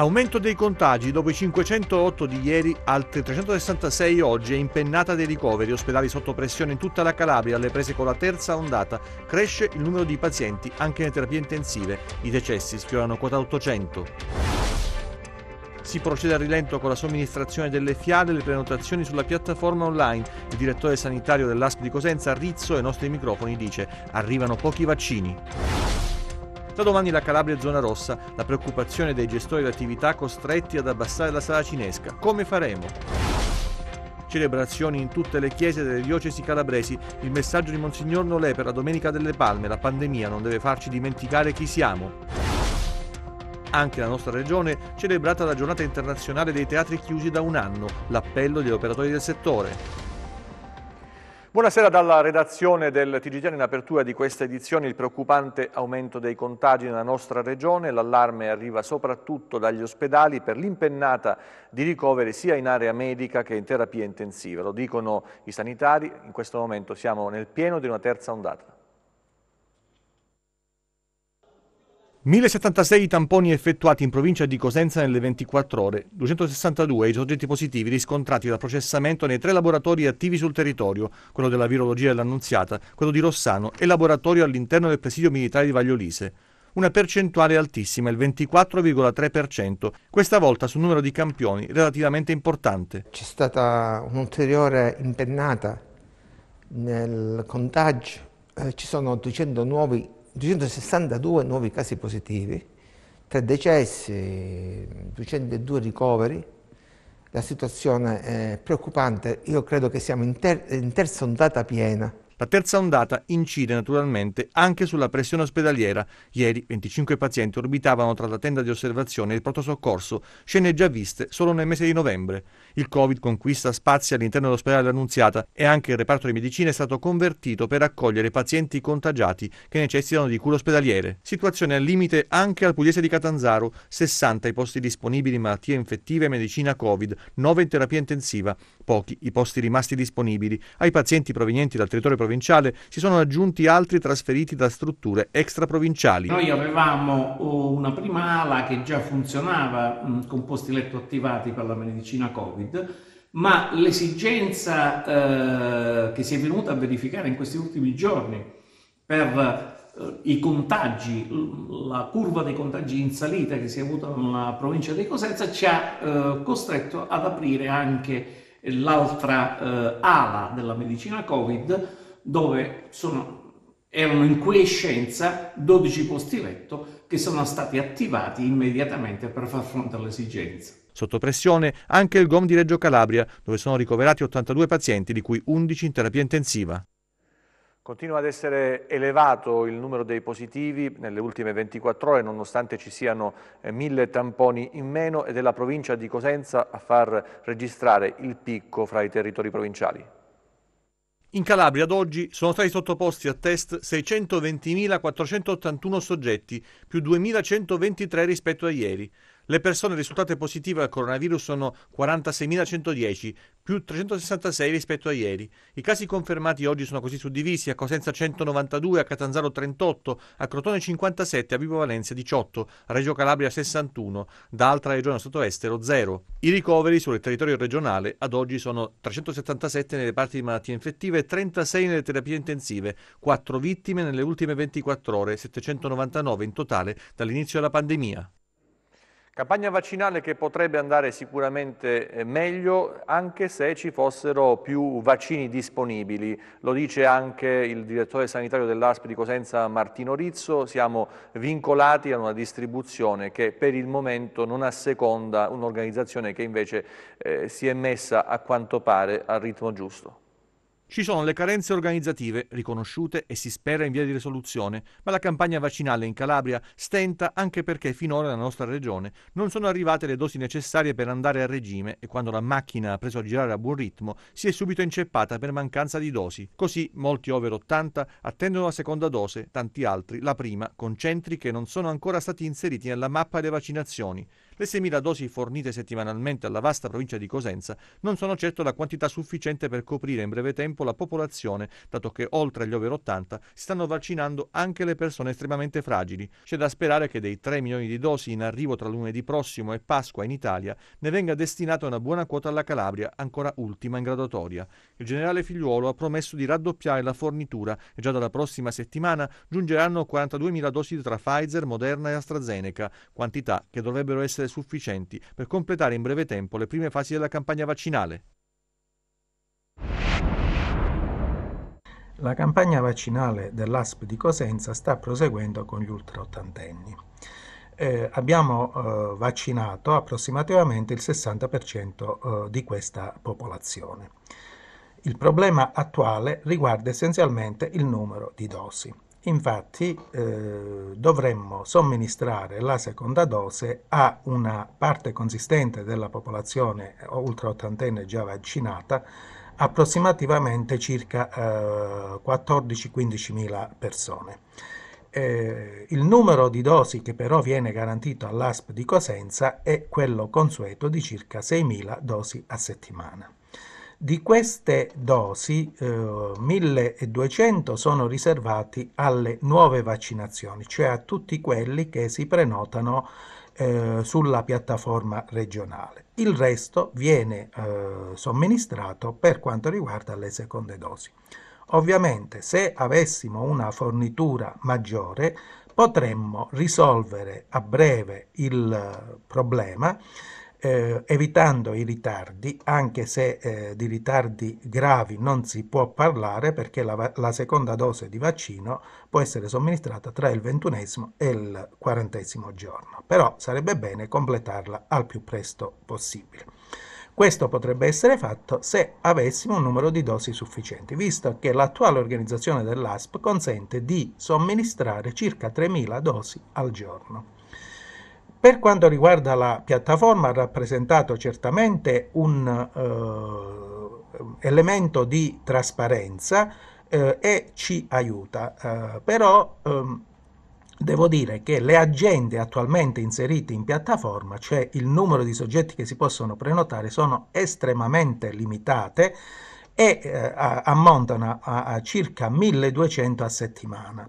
Aumento dei contagi, dopo i 508 di ieri, altri 366 oggi e impennata dei ricoveri, ospedali sotto pressione in tutta la Calabria, alle prese con la terza ondata, cresce il numero di pazienti anche nelle terapie intensive, i decessi sfiorano quota 800. Si procede a rilento con la somministrazione delle fiale e le prenotazioni sulla piattaforma online. Il direttore sanitario dell'ASP di Cosenza, Rizzo, ai nostri microfoni dice arrivano pochi vaccini. Da domani la Calabria è zona rossa, la preoccupazione dei gestori d'attività costretti ad abbassare la sala cinesca. Come faremo? celebrazioni in tutte le chiese delle diocesi calabresi, il messaggio di Monsignor Nolè per la Domenica delle Palme, la pandemia non deve farci dimenticare chi siamo. Anche la nostra regione, celebrata la giornata internazionale dei teatri chiusi da un anno, l'appello degli operatori del settore. Buonasera dalla redazione del TGTN in apertura di questa edizione il preoccupante aumento dei contagi nella nostra regione, l'allarme arriva soprattutto dagli ospedali per l'impennata di ricoveri sia in area medica che in terapia intensiva, lo dicono i sanitari, in questo momento siamo nel pieno di una terza ondata. 1076 i tamponi effettuati in provincia di Cosenza nelle 24 ore, 262 i soggetti positivi riscontrati dal processamento nei tre laboratori attivi sul territorio, quello della virologia dell'Annunziata, quello di Rossano e laboratorio all'interno del presidio militare di Vagliolise. Una percentuale altissima, il 24,3%, questa volta su un numero di campioni relativamente importante. C'è stata un'ulteriore impennata nel contagio, eh, ci sono 200 nuovi 262 nuovi casi positivi, 3 decessi, 202 ricoveri. La situazione è preoccupante, io credo che siamo in, ter in terza ondata piena la terza ondata incide naturalmente anche sulla pressione ospedaliera. Ieri 25 pazienti orbitavano tra la tenda di osservazione e il pronto soccorso, scene già viste solo nel mese di novembre. Il Covid conquista spazi all'interno dell'ospedale Annunziata e anche il reparto di medicina è stato convertito per accogliere pazienti contagiati che necessitano di cure ospedaliere. Situazione al limite anche al Pugliese di Catanzaro, 60 i posti disponibili in malattie infettive e medicina Covid, 9 in terapia intensiva, pochi i posti rimasti disponibili ai pazienti provenienti dal territorio provinciale provinciale, si sono aggiunti altri trasferiti da strutture extraprovinciali. Noi avevamo uh, una prima ala che già funzionava mm, con posti letto attivati per la medicina Covid, ma l'esigenza eh, che si è venuta a verificare in questi ultimi giorni per eh, i contagi, la curva dei contagi in salita che si è avuta nella provincia di Cosenza ci ha eh, costretto ad aprire anche l'altra eh, ala della medicina Covid dove sono, erano in quiescenza 12 posti letto che sono stati attivati immediatamente per far fronte all'esigenza. Sotto pressione anche il GOM di Reggio Calabria, dove sono ricoverati 82 pazienti, di cui 11 in terapia intensiva. Continua ad essere elevato il numero dei positivi nelle ultime 24 ore, nonostante ci siano eh, mille tamponi in meno ed è la provincia di Cosenza a far registrare il picco fra i territori provinciali. In Calabria ad oggi sono stati sottoposti a test 620.481 soggetti, più 2.123 rispetto a ieri. Le persone risultate positive al coronavirus sono 46.110, più 366 rispetto a ieri. I casi confermati oggi sono così suddivisi: a Cosenza 192, a Catanzaro 38, a Crotone 57, a Vibo Valencia 18, a Reggio Calabria 61, da altra regione stato estero 0. I ricoveri sul territorio regionale ad oggi sono 377 nelle parti di malattie infettive e 36 nelle terapie intensive, 4 vittime nelle ultime 24 ore, 799 in totale dall'inizio della pandemia. Campagna vaccinale che potrebbe andare sicuramente eh, meglio anche se ci fossero più vaccini disponibili, lo dice anche il direttore sanitario dell'ASP di Cosenza Martino Rizzo, siamo vincolati a una distribuzione che per il momento non asseconda un'organizzazione che invece eh, si è messa a quanto pare al ritmo giusto. Ci sono le carenze organizzative riconosciute e si spera in via di risoluzione, ma la campagna vaccinale in Calabria stenta anche perché finora nella nostra regione non sono arrivate le dosi necessarie per andare a regime e quando la macchina ha preso a girare a buon ritmo si è subito inceppata per mancanza di dosi. Così molti over 80 attendono la seconda dose, tanti altri la prima, con centri che non sono ancora stati inseriti nella mappa delle vaccinazioni. Le 6.000 dosi fornite settimanalmente alla vasta provincia di Cosenza non sono certo la quantità sufficiente per coprire in breve tempo la popolazione, dato che oltre agli over 80 si stanno vaccinando anche le persone estremamente fragili. C'è da sperare che dei 3 milioni di dosi in arrivo tra lunedì prossimo e Pasqua in Italia ne venga destinata una buona quota alla Calabria, ancora ultima in graduatoria. Il generale Figliuolo ha promesso di raddoppiare la fornitura e già dalla prossima settimana giungeranno 42.000 dosi tra Pfizer, Moderna e AstraZeneca, quantità che dovrebbero essere sufficienti per completare in breve tempo le prime fasi della campagna vaccinale. La campagna vaccinale dell'ASP di Cosenza sta proseguendo con gli ultraottantenni. Eh, abbiamo eh, vaccinato approssimativamente il 60% eh, di questa popolazione. Il problema attuale riguarda essenzialmente il numero di dosi. Infatti eh, dovremmo somministrare la seconda dose a una parte consistente della popolazione oltre ultraottantenne già vaccinata, approssimativamente circa eh, 14-15 mila persone. Eh, il numero di dosi che però viene garantito all'ASP di Cosenza è quello consueto di circa 6 mila dosi a settimana. Di queste dosi, eh, 1200 sono riservati alle nuove vaccinazioni, cioè a tutti quelli che si prenotano eh, sulla piattaforma regionale. Il resto viene eh, somministrato per quanto riguarda le seconde dosi. Ovviamente se avessimo una fornitura maggiore potremmo risolvere a breve il eh, problema eh, evitando i ritardi, anche se eh, di ritardi gravi non si può parlare perché la, la, seconda dose di vaccino può essere somministrata tra il ventunesimo e il quarantesimo giorno, però sarebbe bene completarla al più presto possibile. Questo potrebbe essere fatto se avessimo un numero di dosi sufficienti, visto che l'attuale organizzazione dell'ASP consente di somministrare circa 3.000 dosi al giorno. Per quanto riguarda la piattaforma ha rappresentato certamente un eh, elemento di trasparenza eh, e ci aiuta, eh, però ehm, devo dire che le agende attualmente inserite in piattaforma, cioè il numero di soggetti che si possono prenotare, sono estremamente limitate e eh, ammontano a, a circa 1200 a settimana.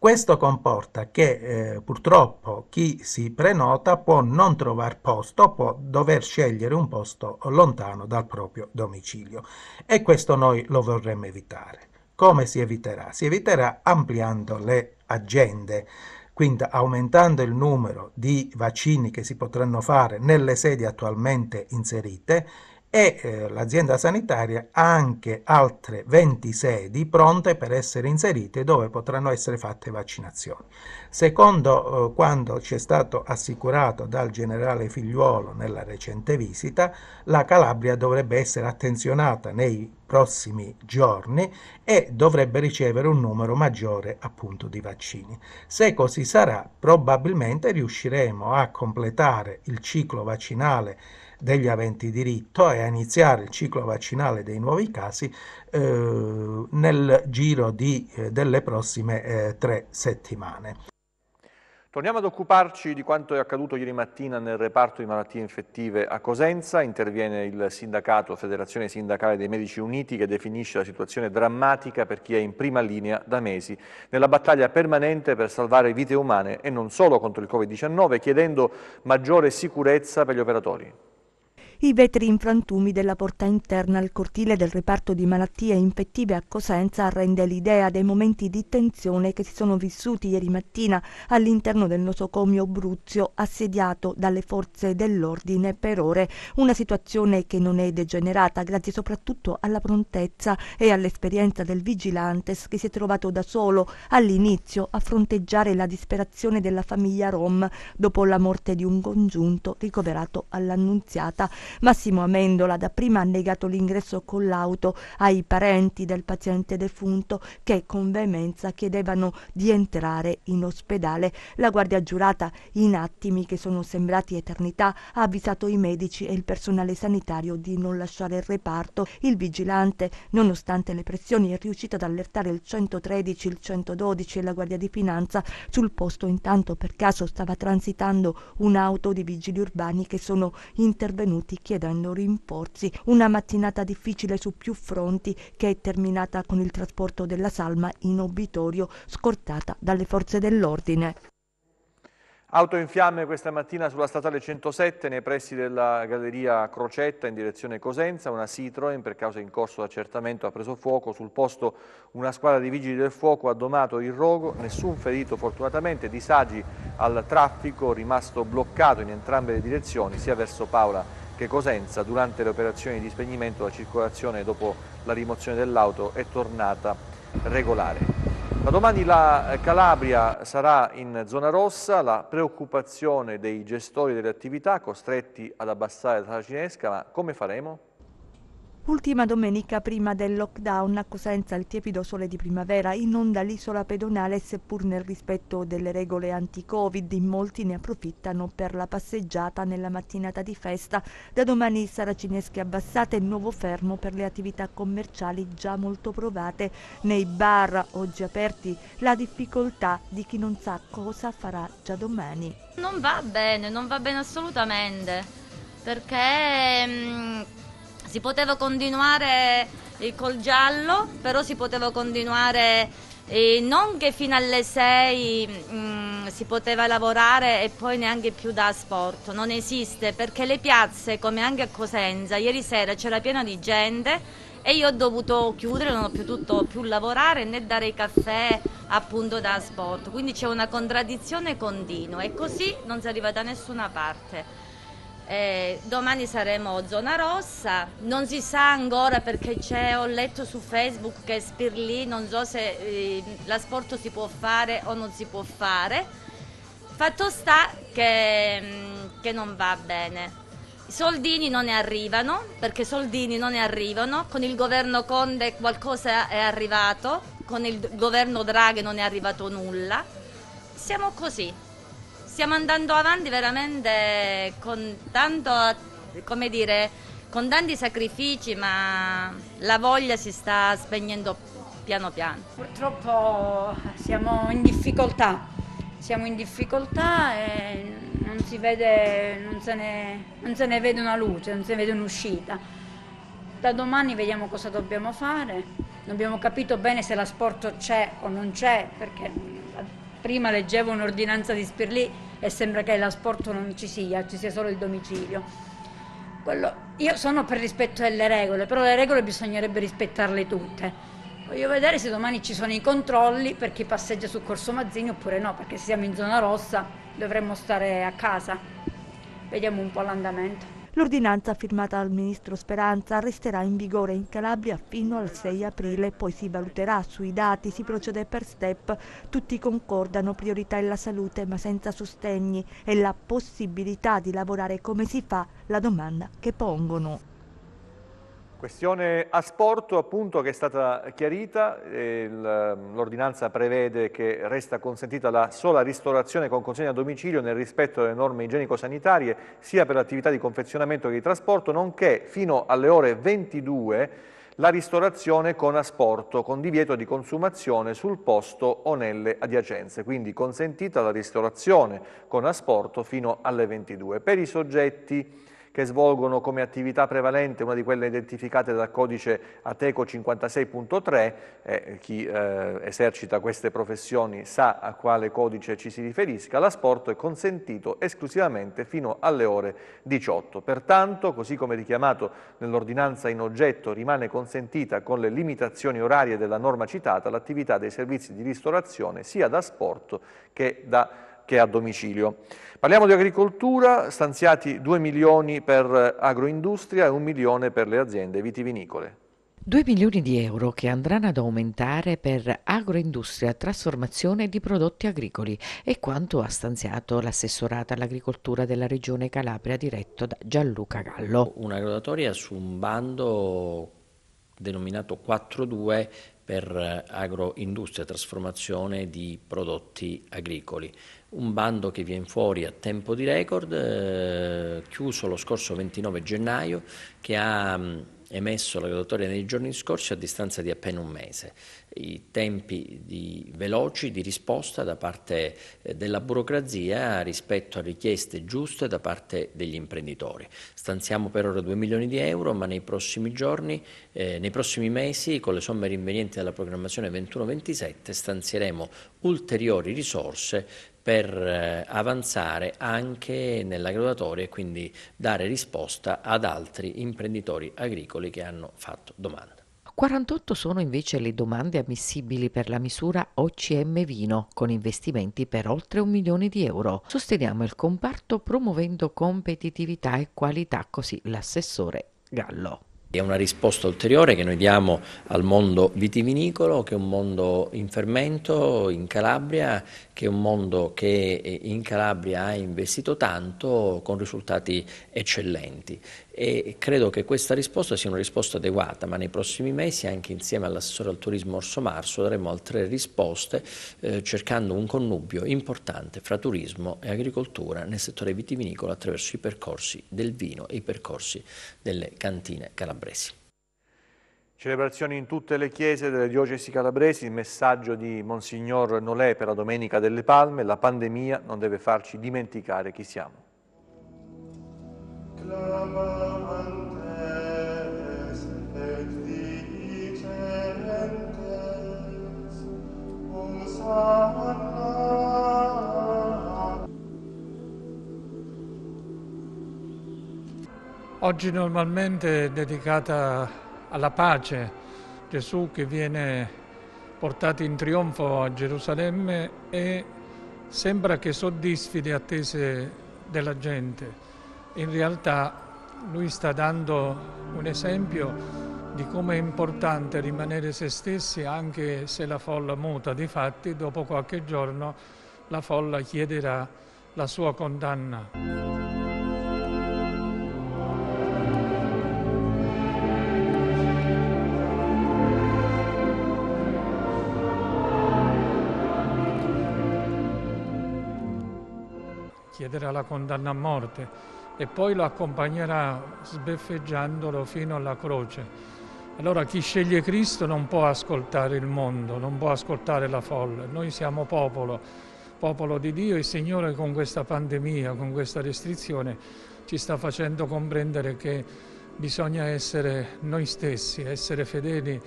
Questo comporta che eh, purtroppo chi si prenota può non trovare posto, può dover scegliere un posto lontano dal proprio domicilio e questo noi lo vorremmo evitare. Come si eviterà? Si eviterà ampliando le agende quindi aumentando il numero di vaccini che si potranno fare nelle sedi attualmente inserite e eh, l'azienda sanitaria ha anche altre 20 sedi pronte per essere inserite dove potranno essere fatte vaccinazioni. Secondo eh, quanto ci è stato assicurato dal generale Figliuolo nella recente visita, la Calabria dovrebbe essere attenzionata nei prossimi giorni e dovrebbe ricevere un numero maggiore appunto di vaccini. Se così sarà, probabilmente riusciremo a completare il ciclo vaccinale degli aventi diritto e a iniziare il ciclo vaccinale dei nuovi casi eh, nel giro di, eh, delle prossime eh, tre settimane. Torniamo ad occuparci di quanto è accaduto ieri mattina nel reparto di malattie infettive a Cosenza. Interviene il sindacato, Federazione Sindacale dei Medici Uniti, che definisce la situazione drammatica per chi è in prima linea da mesi, nella battaglia permanente per salvare vite umane e non solo contro il Covid-19, chiedendo maggiore sicurezza per gli operatori i vetri in frantumi della porta interna al cortile del reparto di malattie infettive a Cosenza rende l'idea dei momenti di tensione che si sono vissuti ieri mattina all'interno del nosocomio Bruzio assediato dalle forze dell'ordine per ore, una situazione che non è degenerata grazie soprattutto alla prontezza e all'esperienza del vigilantes che si è trovato da solo all'inizio a fronteggiare la disperazione della famiglia Rom dopo la morte di un congiunto ricoverato all'Annunziata Massimo Amendola dapprima ha negato l'ingresso con l'auto ai parenti del paziente defunto che con veemenza chiedevano di entrare in ospedale. La guardia giurata, in attimi che sono sembrati eternità, ha avvisato i medici e il personale sanitario di non lasciare il reparto. Il vigilante, nonostante le pressioni, è riuscito ad allertare il 113, il 112 e la guardia di finanza sul posto. Intanto per caso stava transitando un'auto di vigili urbani che sono intervenuti chiedendo rinforzi. una mattinata difficile su più fronti che è terminata con il trasporto della salma in obitorio scortata dalle forze dell'ordine. Auto in fiamme questa mattina sulla statale 107 nei pressi della galleria Crocetta in direzione Cosenza, una Citroen per causa in corso d'accertamento ha preso fuoco, sul posto una squadra di vigili del fuoco ha domato il rogo, nessun ferito fortunatamente, disagi al traffico rimasto bloccato in entrambe le direzioni sia verso Paola che Cosenza durante le operazioni di spegnimento la circolazione dopo la rimozione dell'auto è tornata regolare. Da domani la Calabria sarà in zona rossa, la preoccupazione dei gestori delle attività costretti ad abbassare la cinesca, ma come faremo? Ultima domenica prima del lockdown, a Cosenza il tiepido sole di primavera inonda l'isola pedonale seppur nel rispetto delle regole anti-covid. In molti ne approfittano per la passeggiata nella mattinata di festa. Da domani saracinesche abbassate e nuovo fermo per le attività commerciali già molto provate. Nei bar oggi aperti la difficoltà di chi non sa cosa farà già domani. Non va bene, non va bene assolutamente perché... Mh mm, si poteva continuare col giallo, però si poteva continuare eh, non che fino alle 6 mm, si poteva lavorare e poi neanche più da sport, non esiste perché le piazze come anche a Cosenza ieri sera c'era piena di gente e io ho dovuto chiudere, non ho potuto più lavorare né dare i caffè appunto da sport, quindi c'è una contraddizione continua e così non si arriva da nessuna parte. Eh, domani saremo zona rossa, non si sa ancora perché ho letto su Facebook che Spirlì non so se eh, l'asporto si può fare o non si può fare. Fatto sta che, mm, che non va bene. I soldini non ne arrivano, perché soldini non ne arrivano, con il governo Conde qualcosa è arrivato, con il governo Draghi non è arrivato nulla. Siamo così stiamo andando avanti veramente con tanto, come dire, con tanti sacrifici, ma la voglia si sta spegnendo piano piano. Purtroppo siamo in difficoltà, siamo in difficoltà e non si vede, non se ne, non se ne vede una luce, non se ne vede un'uscita. Da domani vediamo cosa dobbiamo fare, non abbiamo capito bene se l'asporto c'è o non c'è, perché prima leggevo un'ordinanza di Spirlì e sembra che l'asporto non ci sia, ci sia solo il domicilio. Quello, io sono per rispetto delle regole, però le regole bisognerebbe rispettarle tutte. Voglio vedere se domani ci sono i controlli per chi passeggia su Corso Mazzini oppure no, perché se siamo in zona rossa dovremmo stare a casa. Vediamo un po' l'andamento. L'ordinanza firmata dal ministro Speranza resterà in vigore in Calabria fino al 6 aprile, poi si valuterà sui dati, si procede per step, tutti concordano priorità è la salute ma senza sostegni e la possibilità di lavorare come si fa la domanda che pongono. Questione asporto appunto che è stata chiarita, eh, mm, l'ordinanza prevede che resta consentita la sola ristorazione con consegna a domicilio nel rispetto delle norme igienico-sanitarie sia per l'attività di confezionamento che di trasporto, nonché fino alle ore 22 la ristorazione con asporto, con divieto di consumazione sul posto o nelle adiacenze, quindi consentita la ristorazione con asporto fino alle 22. Per i soggetti che svolgono come attività prevalente una di quelle identificate dal codice Ateco 56.3, eh, chi eh, esercita queste professioni sa a quale codice ci si riferisca, l'asporto è consentito esclusivamente fino alle ore 18. Pertanto, così come richiamato nell'ordinanza in oggetto, rimane consentita con le limitazioni orarie della norma citata l'attività dei servizi di ristorazione sia da sport che da che a domicilio. Parliamo di agricoltura, stanziati 2 milioni per agroindustria e 1 milione per le aziende vitivinicole. 2 milioni di euro che andranno ad aumentare per agroindustria, trasformazione di prodotti agricoli e quanto ha stanziato l'assessorato all'agricoltura della regione Calabria diretto da Gianluca Gallo. Una graduatoria su un bando denominato 4.2 per agroindustria, trasformazione di prodotti agricoli un bando che viene fuori a tempo di record, eh, chiuso lo scorso 29 gennaio, che ha mh, mm, emesso la graduatoria nei giorni scorsi a distanza di appena un mese. I tempi di, veloci di risposta da parte eh, della burocrazia rispetto a richieste giuste da parte degli imprenditori. Stanziamo per ora 2 milioni di euro, ma nei prossimi giorni, eh, nei prossimi mesi, con le somme rinvenienti dalla programmazione 21-27, stanzieremo ulteriori risorse per eh, avanzare anche nella graduatoria e quindi dare risposta ad altri imprenditori agricoli che hanno fatto domanda. 48 sono invece le domande ammissibili per la misura OCM Vino, con investimenti per oltre un milione di euro. Sosteniamo il comparto promuovendo competitività e qualità, così l'assessore Gallo. È una risposta ulteriore che noi diamo al mondo vitivinicolo, che è un mondo in fermento in Calabria, che è un mondo che in Calabria ha investito tanto con risultati eccellenti e credo che questa risposta sia una risposta adeguata, ma nei prossimi mesi anche insieme all'assessore al turismo Orso Marso daremo altre risposte eh, cercando un connubio importante fra turismo e agricoltura nel settore vitivinicolo attraverso i percorsi del vino e i percorsi delle cantine calabresi. Celebrazioni in tutte le chiese delle diocesi calabresi, il messaggio di Monsignor Nolè per la Domenica delle Palme, la pandemia non deve farci dimenticare chi siamo. Oggi normalmente è dedicata alla pace, Gesù che viene portato in trionfo a Gerusalemme e sembra che soddisfi le attese della gente in realtà lui sta dando un esempio di come è importante rimanere se stessi anche se la folla muta. Difatti, dopo qualche giorno la folla chiederà la sua condanna. Chiederà la condanna a morte e poi lo accompagnerà sbeffeggiandolo fino alla croce. Allora chi sceglie Cristo non può ascoltare il mondo, non può ascoltare la folla. Noi siamo popolo, popolo di Dio e il Signore con questa pandemia, con questa restrizione ci sta facendo comprendere che bisogna essere noi stessi, essere fedeli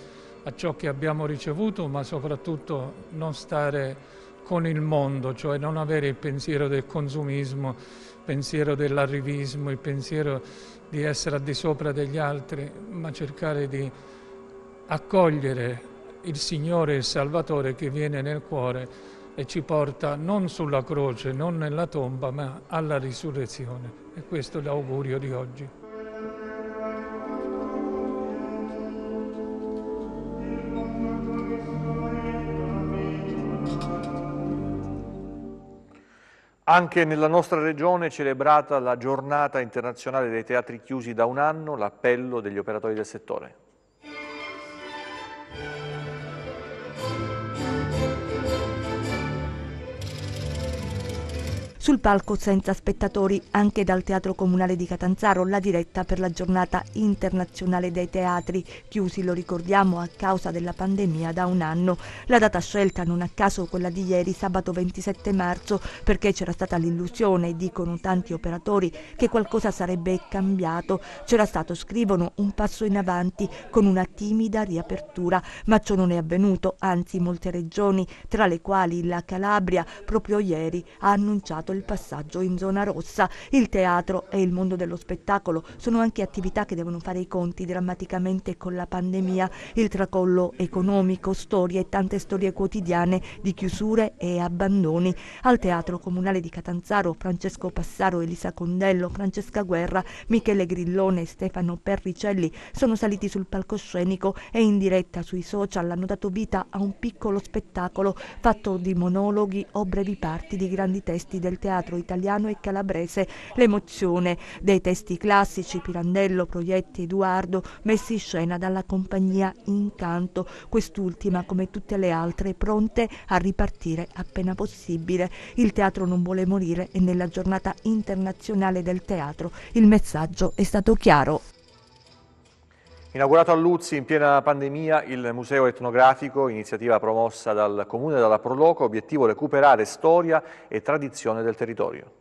a ciò che abbiamo ricevuto, ma soprattutto non stare con il mondo, cioè non avere il pensiero del consumismo pensiero dell'arrivismo, il pensiero di essere al di sopra degli altri, ma cercare di accogliere il Signore e il Salvatore che viene nel cuore e ci porta non sulla croce, non nella tomba, ma alla risurrezione. E questo è l'augurio di oggi. Anche nella nostra regione è celebrata la giornata internazionale dei teatri chiusi da un anno, l'appello degli operatori del settore. Sul palco senza spettatori, anche dal Teatro Comunale di Catanzaro, la diretta per la giornata internazionale dei teatri, chiusi, lo ricordiamo, a causa della pandemia da un anno. La data scelta non a caso quella di ieri, sabato 27 marzo, perché c'era stata l'illusione, dicono tanti operatori, che qualcosa sarebbe cambiato. C'era stato, scrivono, un passo in avanti con una timida riapertura, ma ciò non è avvenuto, anzi molte regioni, tra le quali la Calabria, proprio ieri ha annunciato il passaggio in zona rossa. Il teatro e il mondo dello spettacolo sono anche attività che devono fare i conti drammaticamente con la pandemia, il tracollo economico, storie e tante storie quotidiane di chiusure e abbandoni. Al Teatro Comunale di Catanzaro Francesco Passaro, Elisa Condello, Francesca Guerra, Michele Grillone e Stefano Perricelli sono saliti sul palcoscenico e in diretta sui social hanno dato vita a un piccolo spettacolo fatto di monologhi o brevi parti di grandi testi del teatro italiano e calabrese l'emozione dei testi classici Pirandello, Proietti, Eduardo messi in scena dalla compagnia Incanto, quest'ultima come tutte le altre pronte a ripartire appena possibile. Il teatro non vuole morire e nella giornata internazionale del teatro il messaggio è stato chiaro. Inaugurato a Luzzi in piena pandemia il Museo Etnografico, iniziativa promossa dal Comune e dalla Proloco, obiettivo recuperare storia e tradizione del territorio.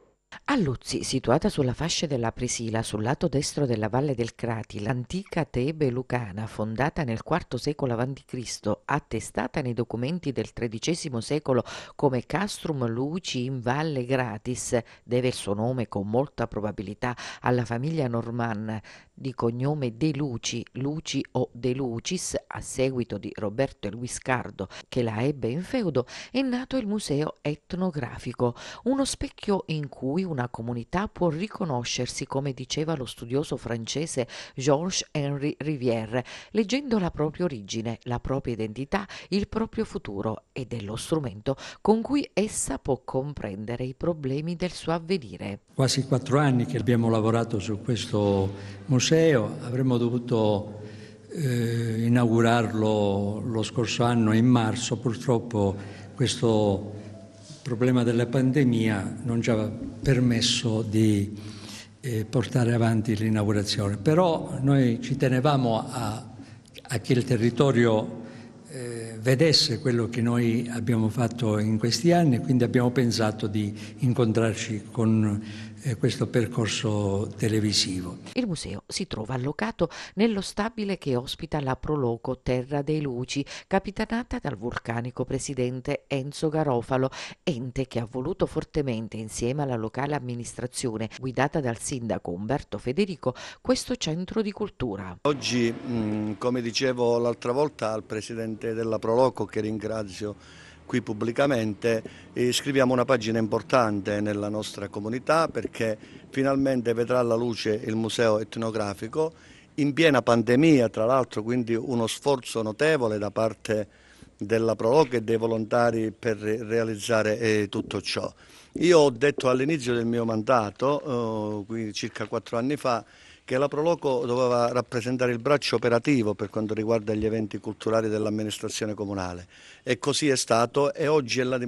A Luzzi, situata sulla fascia della Presila, sul lato destro della Valle del Crati, l'antica Tebe lucana, fondata nel IV secolo a.C., attestata nei documenti del XIII secolo come Castrum Luci in Valle Gratis, deve il suo nome con molta probabilità alla famiglia Normanna di cognome De Luci, Luci o De Lucis, a seguito di Roberto Guiscardo che la ebbe in feudo, è nato il Museo Etnografico, uno specchio in cui una comunità può riconoscersi, come diceva lo studioso francese Georges Henri Rivière, leggendo la propria origine, la propria identità, il proprio futuro ed è lo strumento con cui essa può comprendere i problemi del suo avvenire. Quasi quattro anni che abbiamo lavorato su questo museo museo, avremmo dovuto eh, inaugurarlo lo scorso anno in marzo, purtroppo questo problema della pandemia non ci ha permesso di eh, portare avanti l'inaugurazione, però noi ci tenevamo a, a che il territorio eh, vedesse quello che noi abbiamo fatto in questi anni, quindi abbiamo pensato di incontrarci con eh, questo percorso televisivo. Il museo si trova allocato nello stabile che ospita la Proloco Terra dei Luci, capitanata dal vulcanico presidente Enzo Garofalo, ente che ha voluto fortemente insieme alla locale amministrazione guidata dal sindaco Umberto Federico questo centro di cultura. Oggi, come dicevo l'altra volta al presidente della Proloco che ringrazio qui pubblicamente, eh, scriviamo una pagina importante nella nostra comunità perché finalmente vedrà alla luce il museo etnografico in piena pandemia, tra l'altro, quindi uno sforzo notevole da parte della Proloca e dei volontari per realizzare eh, tutto ciò. Io ho detto all'inizio del mio mandato, eh, circa quattro anni fa, che la Proloco doveva rappresentare il braccio operativo per quanto riguarda gli eventi culturali dell'amministrazione comunale e così è stato e oggi è la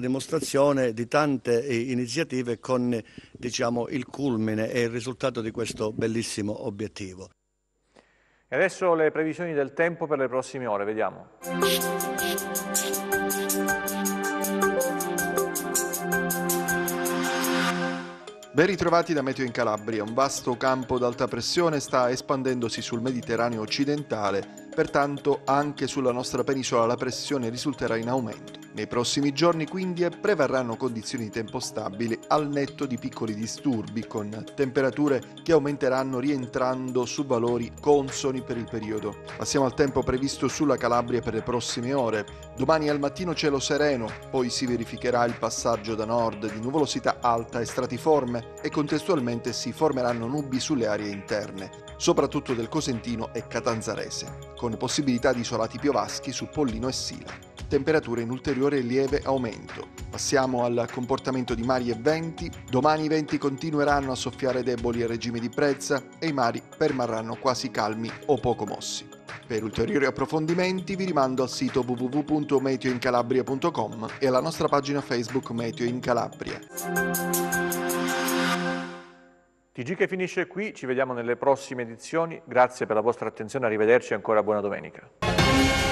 dimostrazione di tante eh, iniziative con diciamo, il culmine e il risultato di questo bellissimo obiettivo. E adesso le previsioni del tempo per le prossime ore, vediamo. Ben ritrovati da Meteo in Calabria, un vasto campo d'alta pressione sta espandendosi sul Mediterraneo occidentale pertanto anche sulla nostra penisola la pressione risulterà in aumento. Nei prossimi giorni quindi prevarranno condizioni di tempo stabili al netto di piccoli disturbi con temperature che aumenteranno rientrando su valori consoni per il periodo. Passiamo al tempo previsto sulla Calabria per le prossime ore. Domani al mattino cielo sereno, poi si verificherà il passaggio da nord di nuvolosità alta e stratiforme e contestualmente si formeranno nubi sulle aree interne soprattutto del Cosentino e Catanzarese, con possibilità di isolati piovaschi su Pollino e Sila. Temperature in ulteriore lieve aumento. Passiamo al comportamento di mari e venti. Domani i venti continueranno a soffiare deboli a regime di prezza e i mari permarranno quasi calmi o poco mossi. Per ulteriori approfondimenti vi rimando al sito www.meteoincalabria.com e alla nostra pagina Facebook Meteo in Calabria. TG che finisce qui, ci vediamo nelle prossime edizioni, grazie per la vostra attenzione, arrivederci e ancora buona domenica.